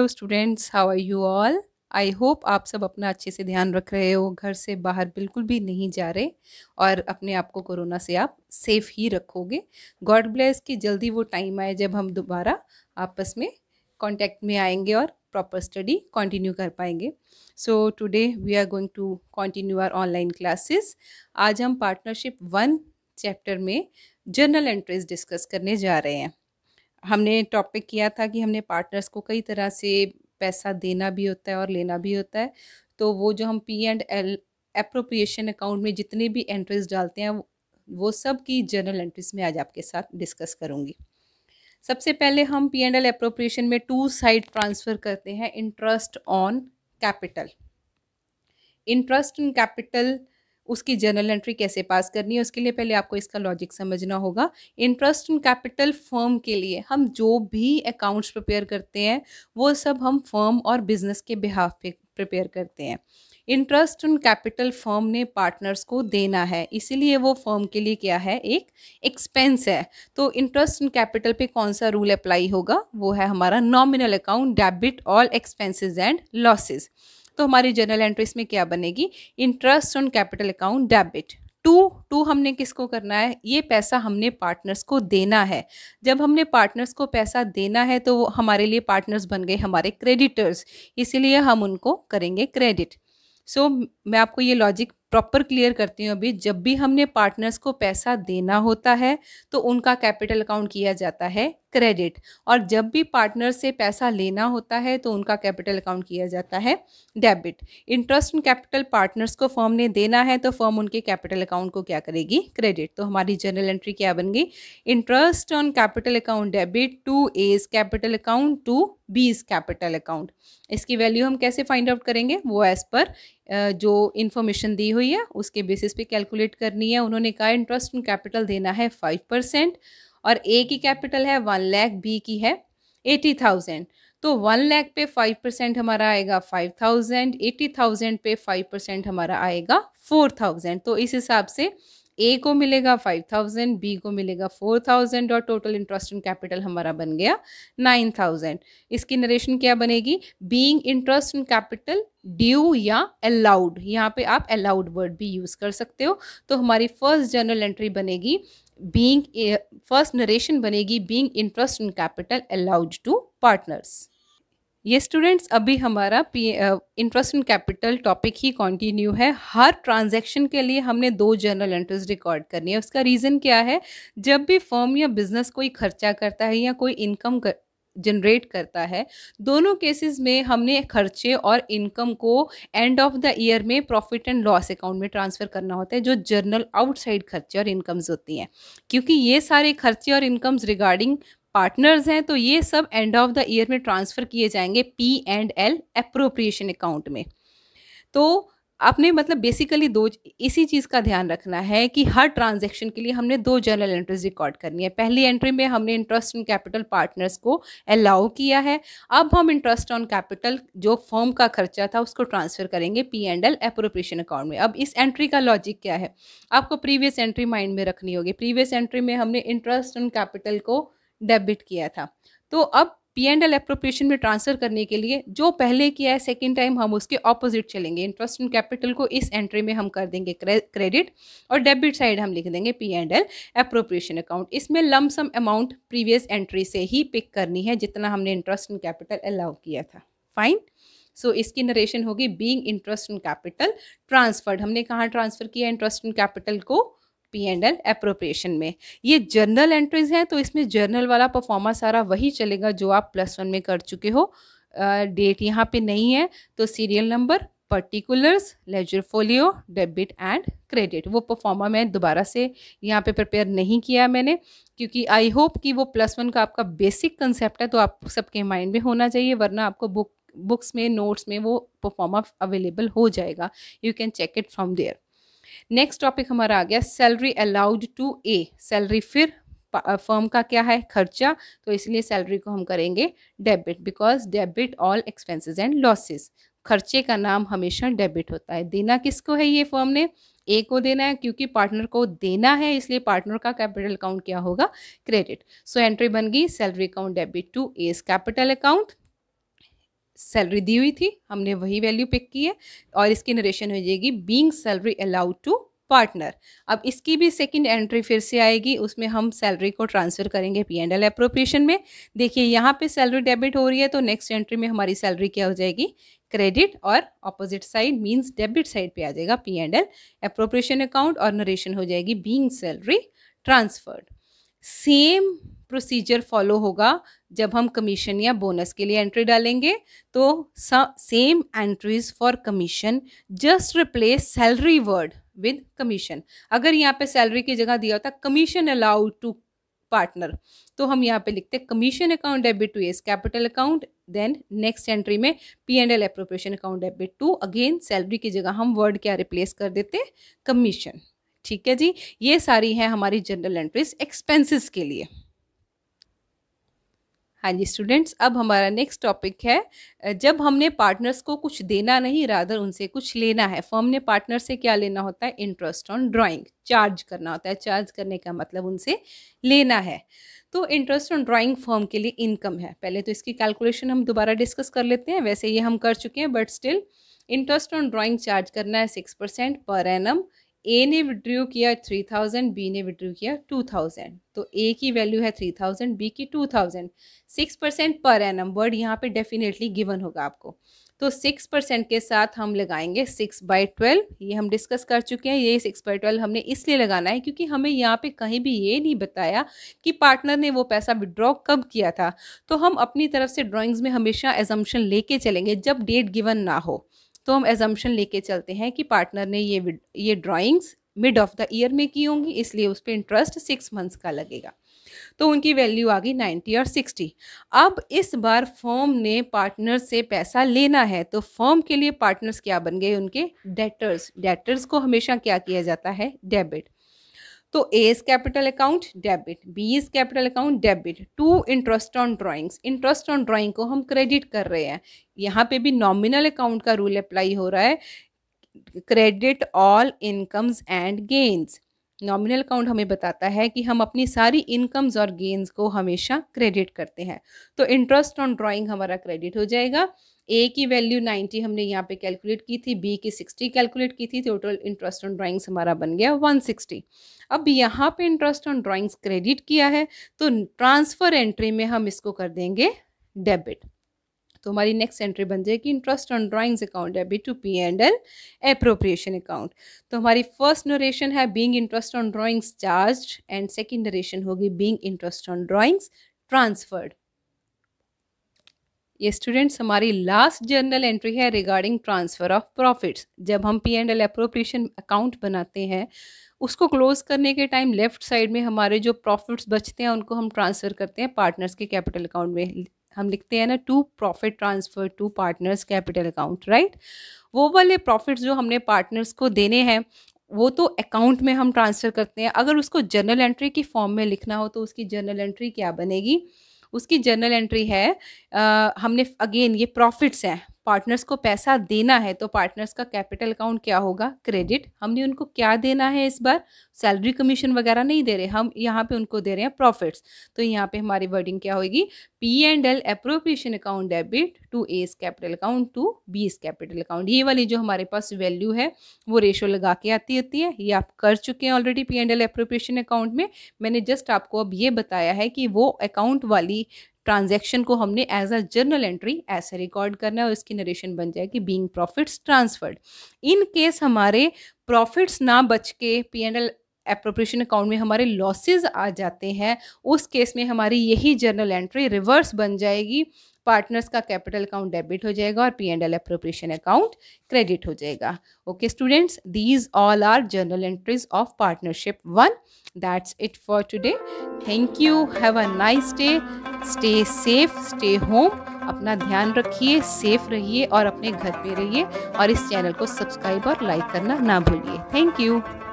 hello students how are you all I hope आप सब अपना अच्छे से ध्यान रख रहे हो घर से बाहर बिल्कुल भी नहीं जा रहे और अपने आप को कोरोना से आप सेफ ही रखोगे गॉड ब्लेस कि जल्दी वो टाइम आए जब हम दोबारा आपस में कांटेक्ट में आएंगे और प्रॉपर स्टडी कंटिन्यू कर पाएंगे so today we are going to continue our online classes आज हम पार्टनरशिप वन चैप्टर में जर्नल एंट्रीज डिस्कस करने जा रहे हैं हमने टॉपिक किया था कि हमने पार्टनर्स को कई तरह से पैसा देना भी होता है और लेना भी होता है तो वो जो हम P and L appropriation account में जितने भी एंट्रीज डालते हैं वो सब की जनरल एंट्रीज में आज आपके साथ डिस्कस करूँगी सबसे पहले हम पी एंड एल अप्रोप्रिएशन में टू साइड ट्रांसफ़र करते हैं interest on capital interest in capital उसकी जर्नल एंट्री कैसे पास करनी है उसके लिए पहले आपको इसका लॉजिक समझना होगा इंटरेस्ट इन कैपिटल फर्म के लिए हम जो भी अकाउंट्स प्रिपेयर करते हैं वो सब हम फर्म और बिजनेस के बिहाफ पे प्रिपेयर करते हैं इंटरेस्ट उन कैपिटल फर्म ने पार्टनर्स को देना है इसीलिए वो फर्म के लिए क्या है एक एक्सपेंस है तो इंटरेस्ट इन कैपिटल पे कौन सा रूल अप्लाई होगा वो है हमारा nominal account debit all expenses and losses तो हमारी जर्नल एंट्री इसमें क्या बनेगी interest on capital account debit to to हमने किसको करना है ये पैसा हमने पार्टनर्स को देना है जब हमने पार्टनर्स को पैसा देना है तो वो हमारे लिए पार्टनर्स बन गए हमारे क्रेडिटर्स इसीलिए हम उनको करेंगे क्रेडिट सो so, मैं आपको ये लॉजिक प्रॉपर क्लियर करती हूँ अभी जब भी हमने पार्टनर्स को पैसा देना होता है तो उनका कैपिटल अकाउंट किया जाता है क्रेडिट और जब भी पार्टनर से पैसा लेना होता है तो उनका कैपिटल अकाउंट किया जाता है debit interest in capital partners को फर्म ने देना है तो फर्म उनके कैपिटल अकाउंट को क्या करेगी क्रेडिट तो हमारी जर्नल एंट्री क्या बन गई interest on capital account debit to as capital account to B's capital account इसकी वैल्यू हम कैसे फाइंड आउट करेंगे वो एज पर जो इन्फॉर्मेशन दी हुई है उसके बेसिस पे कैलकुलेट करनी है उन्होंने कहा इंटरेस्ट इन कैपिटल देना है फाइव परसेंट और ए की कैपिटल है वन लैख बी की है एटी थाउजेंड तो वन लैख पे फाइव परसेंट हमारा आएगा फाइव थाउजेंड एटी थाउजेंड पे फाइव परसेंट हमारा आएगा फोर थाउजेंड तो इस हिसाब से ए को मिलेगा फाइव थाउजेंड बी को मिलेगा फोर थाउजेंड और टोटल इंटरेस्ट इन कैपिटल हमारा बन गया नाइन थाउजेंड इसकी नरेशन क्या बनेगी being interest in capital due या अलाउड यहाँ पे आप अलाउड वर्ड भी यूज़ कर सकते हो तो हमारी फर्स्ट जर्नल एंट्री बनेगी बींग फर्स्ट नरेशन बनेगी being interest in capital allowed to partners ये स्टूडेंट्स अभी हमारा P interest in capital topic ही कंटिन्यू है हर ट्रांजैक्शन के लिए हमने दो जर्नल एंट्रीज रिकॉर्ड करनी है उसका रीज़न क्या है जब भी फर्म या बिजनेस कोई खर्चा करता है या कोई इनकम कर जनरेट करता है दोनों केसेस में हमने खर्चे और इनकम को एंड ऑफ द ईयर में प्रॉफिट एंड लॉस अकाउंट में ट्रांसफ़र करना होता है जो जर्नल आउटसाइड खर्चे और इनकम्स होती हैं क्योंकि ये सारे खर्चे और इनकम्स रिगार्डिंग पार्टनर्स हैं तो ये सब एंड ऑफ द ईयर में ट्रांसफ़र किए जाएंगे P and L appropriation account में तो आपने मतलब बेसिकली दो इसी चीज़ का ध्यान रखना है कि हर ट्रांजैक्शन के लिए हमने दो जनरल एंट्रीज रिकॉर्ड करनी है पहली एंट्री में हमने इंटरेस्ट ऑन कैपिटल पार्टनर्स को अलाउ किया है अब हम इंटरेस्ट ऑन कैपिटल जो फॉर्म का खर्चा था उसको ट्रांसफ़र करेंगे P and L appropriation account में अब इस एंट्री का लॉजिक क्या है आपको प्रीवियस एंट्री माइंड में रखनी होगी प्रीवियस एंट्री में हमने इंटरेस्ट ऑन कैपिटल को डेबिट किया था तो अब पी एंड एल अप्रोप्रिएशन में ट्रांसफ़र करने के लिए जो पहले किया है सेकेंड टाइम हम उसके ऑपोजिट चलेंगे इंटरेस्ट इन कैपिटल को इस एंट्री में हम कर देंगे क्रेडिट और डेबिट साइड हम लिख देंगे P and L appropriation account इसमें लमसम अमाउंट प्रीवियस एंट्री से ही पिक करनी है जितना हमने इंटरेस्ट इन कैपिटल अलाउ किया था फाइन सो so, इसकी नरेशन होगी being interest in capital transferred हमने कहाँ ट्रांसफ़र किया इंटरेस्ट इन कैपिटल को पी एंड एल अप्रोप्रिएशन में ये जर्नल एंट्रीज हैं तो इसमें जर्नल वाला परफॉर्मा सारा वही चलेगा जो आप प्लस वन में कर चुके हो डेट uh, यहाँ पे नहीं है तो serial number particulars ledger folio debit and credit वो परफॉर्मा मैं दोबारा से यहाँ पे प्रिपेयर नहीं किया मैंने क्योंकि आई होप कि वो प्लस वन का आपका बेसिक कंसेप्ट है तो आप सबके माइंड में होना चाहिए वरना आपको बुक बुक्स में नोट्स में वो परफॉर्मा अवेलेबल हो जाएगा you can check it from there next topic हमारा आ गया salary allowed to A salary फिर फर्म का क्या है खर्चा तो इसलिए सैलरी को हम करेंगे debit because debit all expenses and losses खर्चे का नाम हमेशा डेबिट होता है देना किसको है ये फर्म ने ए को देना है क्योंकि पार्टनर को देना है इसलिए पार्टनर का कैपिटल अकाउंट क्या होगा क्रेडिट सो एंट्री बन गई salary account debit to as capital account salary दी हुई थी हमने वही वैल्यू पिक की है और इसकी नरेशन हो जाएगी being salary allowed to partner अब इसकी भी सेकंड एंट्री फिर से आएगी उसमें हम सैलरी को ट्रांसफ़र करेंगे पी एंड एल अप्रोप्रिएशन में देखिए यहाँ पे सैलरी डेबिट हो रही है तो नेक्स्ट एंट्री में हमारी सैलरी क्या हो जाएगी क्रेडिट और opposite side means debit side पे आ जाएगा P and L appropriation account और नरेशन हो जाएगी being salary transferred same procedure follow होगा जब हम कमीशन या बोनस के लिए एंट्री डालेंगे तो same entries for commission just replace salary word with commission अगर यहाँ पे सैलरी की जगह दिया होता कमीशन अलाउड टू पार्टनर तो हम यहाँ पे लिखते हैं commission account debit to S capital account then next entry में P and L appropriation account debit to again salary की जगह हम वर्ड क्या रिप्लेस कर देते कमीशन ठीक है जी ये सारी हैं हमारी जनरल एंट्रीज एक्सपेंसेस के लिए हाँ जी स्टूडेंट्स अब हमारा नेक्स्ट टॉपिक है जब हमने पार्टनर्स को कुछ देना नहीं रादर उनसे कुछ लेना है फर्म ने पार्टनर से क्या लेना होता है इंटरेस्ट ऑन ड्राइंग चार्ज करना होता है चार्ज करने का मतलब उनसे लेना है तो इंटरेस्ट ऑन ड्राइंग फर्म के लिए इनकम है पहले तो इसकी कैलकुलेशन हम दोबारा डिस्कस कर लेते हैं वैसे ये हम कर चुके हैं but still interest on drawing charge करना है six percent per annum A ने विड्रू किया थ्री थाउजेंड बी ने विड्रू किया टू थाउजेंड तो ए की वैल्यू है थ्री थाउजेंड बी की two thousand six percent per annum word यहाँ पे डेफिनेटली गिवन होगा आपको तो सिक्स परसेंट के साथ हम लगाएंगे सिक्स बाई ट्वेल्व ये हम डिस्कस कर चुके हैं ये सिक्स बाई ट्वेल्व हमने इसलिए लगाना है क्योंकि हमें यहाँ पे कहीं भी ये नहीं बताया कि पार्टनर ने वो पैसा विड्रॉ कब किया था तो हम अपनी तरफ से ड्राइंग्स में हमेशा एजम्पन लेके चलेंगे जब डेट गिवन ना हो तो हम एजम्पन लेके चलते हैं कि पार्टनर ने ये ये drawings mid of the year में की होंगी इसलिए उस पर इंटरेस्ट सिक्स मंथ्स का लगेगा तो उनकी वैल्यू आ गई नाइन्टी और सिक्सटी अब इस बार फॉर्म ने पार्टनर से पैसा लेना है तो फॉर्म के लिए पार्टनर्स क्या बन गए उनके डेटर्स डेटर्स को हमेशा क्या किया जाता है डेबिट तो A is capital account debit B is capital account debit to interest on drawings interest on drawing को हम क्रेडिट कर रहे हैं यहाँ पे भी नॉमिनल अकाउंट का रूल अप्लाई हो रहा है credit all incomes and gains nominal account हमें बताता है कि हम अपनी सारी इनकम्स और गेंस को हमेशा क्रेडिट करते हैं तो इंटरेस्ट ऑन ड्राइंग हमारा क्रेडिट हो जाएगा ए की वैल्यू 90 हमने यहाँ पे कैलकुलेट की थी बी की 60 कैलकुलेट की थी टोटल इंटरेस्ट ऑन ड्राइंग्स हमारा बन गया 160 अब यहाँ पे इंटरेस्ट ऑन ड्राइंग्स क्रेडिट किया है तो ट्रांसफ़र एंट्री में हम इसको कर देंगे डेबिट तो हमारी नेक्स्ट एंट्री बन जाएगी interest on drawings account debit to P and L appropriation account तो हमारी फर्स्ट नरेशन है being interest on drawings charge and second narration होगी being interest on drawings transferred ये स्टूडेंट्स हमारी लास्ट जर्नल एंट्री है regarding transfer of profits जब हम P and L appropriation account बनाते हैं उसको क्लोज़ करने के टाइम लेफ़्ट साइड में हमारे जो प्रॉफिट्स बचते हैं उनको हम ट्रांसफ़र करते हैं पार्टनर्स के कैपिटल अकाउंट में हम लिखते हैं ना to profit transfer to partners capital account right वो वाले प्रॉफिट्स जो हमने पार्टनर्स को देने हैं वो तो अकाउंट में हम ट्रांसफ़र करते हैं अगर उसको जर्नल एंट्री की फॉर्म में लिखना हो तो उसकी जर्नल एंट्री क्या बनेगी उसकी जर्नल एंट्री है आ, हमने अगेन ये प्रॉफिट्स हैं पार्टनर्स को पैसा देना है तो पार्टनर्स का कैपिटल अकाउंट क्या होगा क्रेडिट हमने उनको क्या देना है इस बार सैलरी कमीशन वगैरह नहीं दे रहे हम यहाँ पे उनको दे रहे हैं प्रॉफिट्स तो यहाँ पे हमारी वर्डिंग क्या होगी P and L appropriation account debit to S capital account to B S capital account ये वाली जो हमारे पास वैल्यू है वो रेशो लगा के आती होती है ये आप कर चुके हैं already P and L appropriation account में मैंने जस्ट आपको अब ये बताया है कि वो अकाउंट वाली ट्रांजेक्शन को हमने एज अ जर्नल एंट्री ऐसे रिकॉर्ड करना है और इसकी नरेशन बन जाएगी being profits transferred in case हमारे प्रॉफिट्स ना बच के P and L appropriation account में हमारे लॉसेज आ जाते हैं उस केस में हमारी यही जर्नल एंट्री रिवर्स बन जाएगी पार्टनर्स का कैपिटल अकाउंट डेबिट हो जाएगा और P and L appropriation account credit हो जाएगा okay students these all are journal entries of partnership one that's it for today thank you have a nice day stay safe stay home अपना ध्यान रखिए safe रहिए और अपने घर पे रहिए और इस चैनल को सब्सक्राइब और लाइक करना ना भूलिए थैंक यू